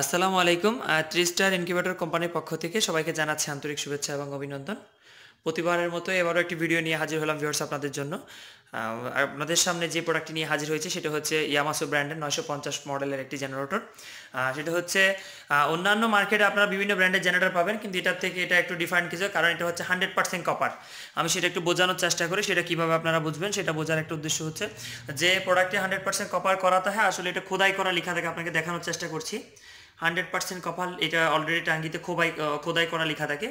আসসালামু আলাইকুম three star incubator কোম্পানির পক্ষ থেকে সবাইকে জানাচ্ছি আন্তরিক শুভেচ্ছা এবং অভিনন্দন প্রতিবারের মতো এবারও একটি ভিডিও নিয়ে হাজির হলাম ভিওর্স আপনাদের জন্য আপনাদের সামনে যে প্রোডাক্টটি নিয়ে হাজির হয়েছে সেটা হচ্ছে ইয়ামাসো ব্র্যান্ডের নয়শো পঞ্চাশ মডেলের একটি জেনারেটর সেটা হচ্ছে অন্যান্য মার্কেটে আপনারা বিভিন্ন ব্র্যান্ডের জেনারেটর পাবেন কিন্তু এটার থেকে এটা একটু ডিফারেন্ট কিছু কারণ এটা হচ্ছে হান্ড্রেড পার্সেন্ট কপার আমি সেটা একটু বোঝানোর চেষ্টা করি সেটা কীভাবে আপনারা বুঝবেন সেটা বোঝার একটা উদ্দেশ্য হচ্ছে যে প্রোডাক্টটি হান্ড্রেড পার্সেন্ট কপার করাতে হয় আসলে এটা খোদাই করা লেখা থেকে আপনাকে দেখানোর চেষ্টা করছি হান্ড্রেড পার্সেন্ট কপাল এটা অলরেডি টাঙ্গিতে খোবাই খোদাই করা লেখা থাকে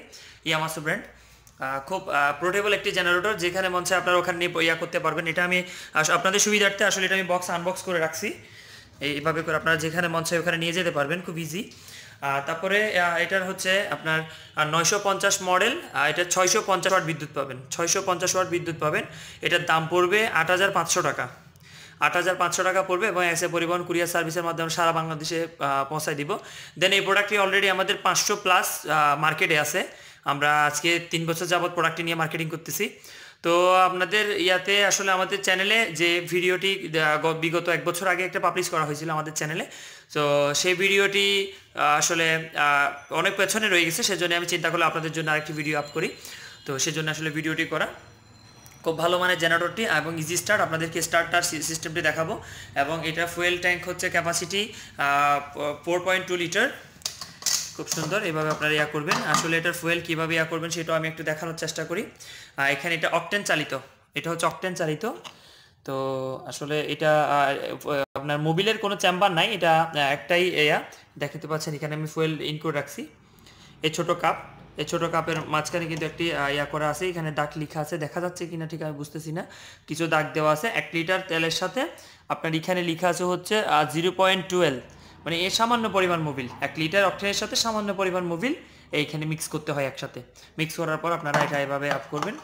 ইয়ামাসু ব্র্যান্ড খুব পোর্টেবল একটি জেনারেটর যেখানে মঞ্চে আপনারা ওখানে ইয়া করতে পারবেন এটা আমি আপনাদের সুবিধার্থে আসলে এটা আমি বক্স আনবক্স করে রাখছি এইভাবে করে আপনারা যেখানে মন হয় ওখানে নিয়ে যেতে পারবেন খুব ইজি তারপরে এটার হচ্ছে আপনার নয়শো পঞ্চাশ মডেল এটা ছয়শো পঞ্চাশ ওয়াট বিদ্যুৎ পাবেন ছয়শো পঞ্চাশ ওয়াট বিদ্যুৎ পাবেন এটার দাম পড়বে আট হাজার পাঁচশো টাকা আট হাজার পাঁচশো টাকা পড়বে এবং এসে পরিবহন কুরিয়ার সার্ভিসের মাধ্যমে সারা বাংলাদেশে পৌঁছায় দিব দেন এই প্রোডাক্টটি অলরেডি আমাদের পাঁচশো প্লাস মার্কেটে আছে আমরা আজকে তিন বছর যাবৎ প্রোডাক্টটি নিয়ে মার্কেটিং করতেছি তো আপনাদের ইয়াতে আসলে আমাদের চ্যানেলে যে ভিডিওটি বিগত এক বছর আগে একটা পাবলিশ করা হয়েছিল আমাদের চ্যানেলে তো সেই ভিডিওটি আসলে অনেক পেছনে রয়ে গেছে সেজন্য আমি চিন্তা করলে আপনাদের জন্য আরেকটি ভিডিও আপ করি তো সেজন্য আসলে ভিডিওটি করা খুব ভালো মানের জেনারেটরটি এবং ইজি স্টার্ট আপনাদেরকে স্টার্টার সিস্টেমটি দেখাবো এবং এটা ফুয়েল ট্যাঙ্ক হচ্ছে capacity four point two litre খুব সুন্দর এভাবে আপনারা ইয়া করবেন আসলে এটার ফুয়েল কীভাবে ইয়া করবেন সেটাও আমি একটু দেখানোর চেষ্টা করি এখানে এটা অকটেন চালিত এটা হচ্ছে অকটেন চালিত তো আসলে এটা আপনার মোবিলের কোনো চেম্বার নাই এটা একটাই এয়া দেখাতে পাচ্ছেন এখানে আমি ফুয়েল ইন করে রাখছি এই ছোটো কাপ এই ছোটো কাপের মাঝখানে কিন্তু একটি ইয়া করা আছে এখানে দাগ লিখা আছে দেখা যাচ্ছে কিনা ঠিক আমি বুঝতেছি না কিছু দাগ দেওয়া আছে এক লিটার তেলের সাথে আপনার এখানে লিখা আছে হচ্ছে জিরো পয়েন্ট টুয়েলভ মানে এ সামান্য পরিমাণ মোবিল এক লিটার অক্টেনের সাথে সামান্য পরিমাণ মোবিল এইখানে মিক্স করতে হয় একসাথে মিক্স করার পর আপনারা এটা এভাবে আপ করবেন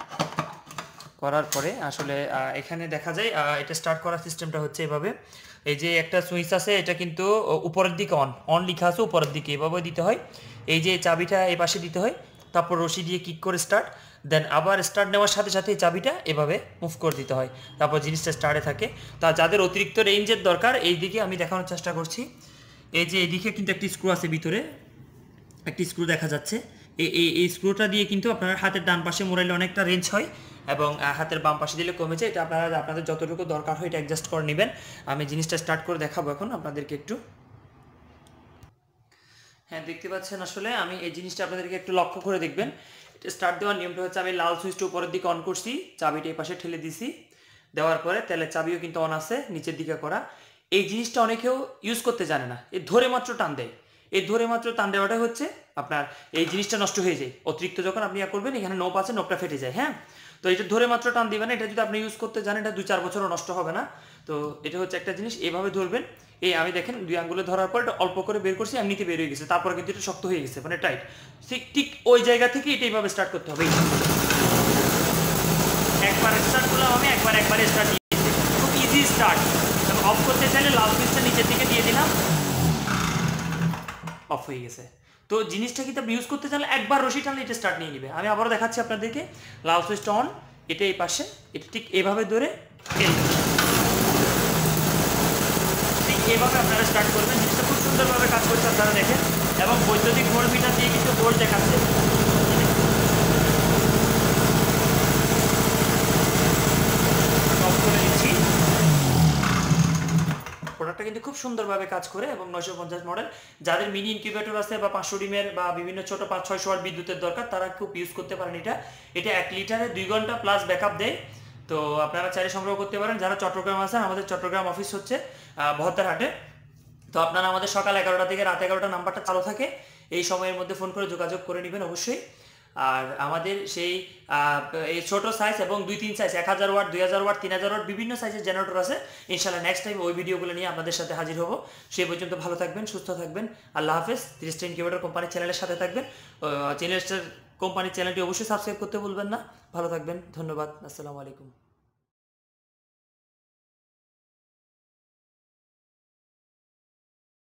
করার পরে আসলে এখানে দেখা যায় এটা স্টার্ট করার সিস্টেমটা হচ্ছে এভাবে এই যে একটা সুইচ আছে এটা কিন্তু উপরের দিকে অন অন লিখা আছে উপরের দিকে এভাবে দিতে হয় এই যে চাবিটা এ পাশে দিতে হয় তারপর রশি দিয়ে কিক করে স্টার্ট দেন আবার স্টার্ট নেওয়ার সাথে সাথে চাবিটা এভাবে মুভ করে দিতে হয় তারপর জিনিসটা স্টার্টে থাকে তা যাদের অতিরিক্ত রেঞ্জের দরকার এই দিকে আমি দেখানোর চেষ্টা করছি এই যে এদিকে কিন্তু একটি স্ক্রু আছে ভিতরে একটি স্ক্রু দেখা যাচ্ছে এই এই স্ক্রুটা দিয়ে কিন্তু আপনার হাতের ডান পাশে মোড়াইলে অনেকটা রেঞ্জ হয় এবং হাতের বাম পাশে দিলে কমেছে এটা আপনারা আপনাদের যতটুকু দরকার হয় এটা অ্যাডজাস্ট করে নেবেন আমি জিনিসটা স্টার্ট করে দেখাবো এখন আপনাদেরকে একটু হ্যাঁ দেখতে পাচ্ছেন আসলে আমি এই জিনিসটা আপনাদেরকে একটু লক্ষ্য করে দেখবেন এটা স্টার্ট দেওয়ার নিয়মটা হচ্ছে আমি লাল সুইচটা উপরের দিকে অন করছি চাবিটা এই পাশে ঠেলে দিছি দেওয়ার পরে তাহলে চাবিও কিন্তু অন আছে নিচের দিকে করা এই জিনিসটা অনেকেও ইউজ করতে জানে না এ ধরে মাত্র টান দেয় এ ধরে মাত্র টান দেওয়াটাই হচ্ছে আপনার এই জিনিসটা নষ্ট হয়ে যায় অতিরিক্ত যখন আপনি ইয়া করবেন এখানে নোপ আছে নোপটা ফেটে যায় হ্যাঁ তো এটা ধরে মাত্র টান দিবেন এটা যদি আপনি ইউজ করতে জানেন এটা দুই চার বছরও নষ্ট হবে না তো এটা হচ্ছে একটা জিনিস এভাবে ধরবেন এই আমি দেখেন দুই আঙ্গুলে ধরার পর এটা অল্প করে বের করছি এমনিতে বের হয়ে গেছে তারপর কিন্তু এটা শক্ত হয়ে গেছে মানে টাইট ঠিক ঠিক ওই জায়গা থেকে এটা এইভাবে স্টার্ট করতে হবে একবার স্টার্ট করলাম আমি একবার একবার স্টার্ট দিয়েছি খুব ইজি স্টার্ট অফ করতে চাইলে লাউড পিসটা নিচের দিকে দিয়ে দিলাম অফ হয়ে গেছে তো জিনিসটা কিন্তু আপনি ইউজ করতে চাইলে একবার রশি টানলে এটা স্টার্ট নিয়ে নেবে আমি আবারও দেখাচ্ছি আপনাদেরকে লাউ সুইচটা অন এটা এই পাশে এটা ঠিক এভাবে ধরে ঠিক এভাবে আপনারা স্টার্ট করবেন জিনিসটা খুব সুন্দরভাবে কাজ করছে আপনারা দেখেন এবং বৈদ্যুতিক ভোল্ট মিটার দিয়ে কিন্তু ভোল্ট দেখাচ্ছে খুব সুন্দরভাবে কাজ করে এবং নয়শো পঞ্চাশ মডেল যাদের মিনি ইনকিউবেটর আছে বা পাঁচশো ডিমের বা বিভিন্ন ছোট পাঁচ ছয়শো ওয়াট বিদ্যুতের দরকার তারা খুব ইউজ করতে পারেন এটা এটা এক লিটারে দুই ঘন্টা প্লাস ব্যাকআপ দেয় তো আপনারা চাইলে সংগ্রহ করতে পারেন যারা চট্টগ্রাম আছেন আমাদের চট্টগ্রাম অফিস হচ্ছে বহদ্দারহাটে তো আপনারা আমাদের সকাল এগারোটা থেকে রাত এগারোটা নাম্বারটা চালু থাকে এই সময়ের মধ্যে ফোন করে যোগাযোগ করে নেবেন অবশ্যই আর আমাদের সেই ছোট সাইজ এবং দুই তিন সাইজ এক হাজার ওয়াট দুই হাজার ওয়াট তিন হাজার ওয়াট বিভিন্ন সাইজের জেনারেটর আছে ইনশাল্লাহ নেক্সট টাইম ওই ভিডিওগুলো নিয়ে আপনাদের সাথে হাজির হব সেই পর্যন্ত ভালো থাকবেন সুস্থ থাকবেন আল্লাহ হাফেজ ত্রিশটা ইনকিউবেটার কোম্পানির চ্যানেলের সাথে থাকবেন চ্যানেলটার কোম্পানির চ্যানেলটি অবশ্যই সাবস্ক্রাইব করতে বলবেন না ভালো থাকবেন ধন্যবাদ আসসালামু আলাইকুম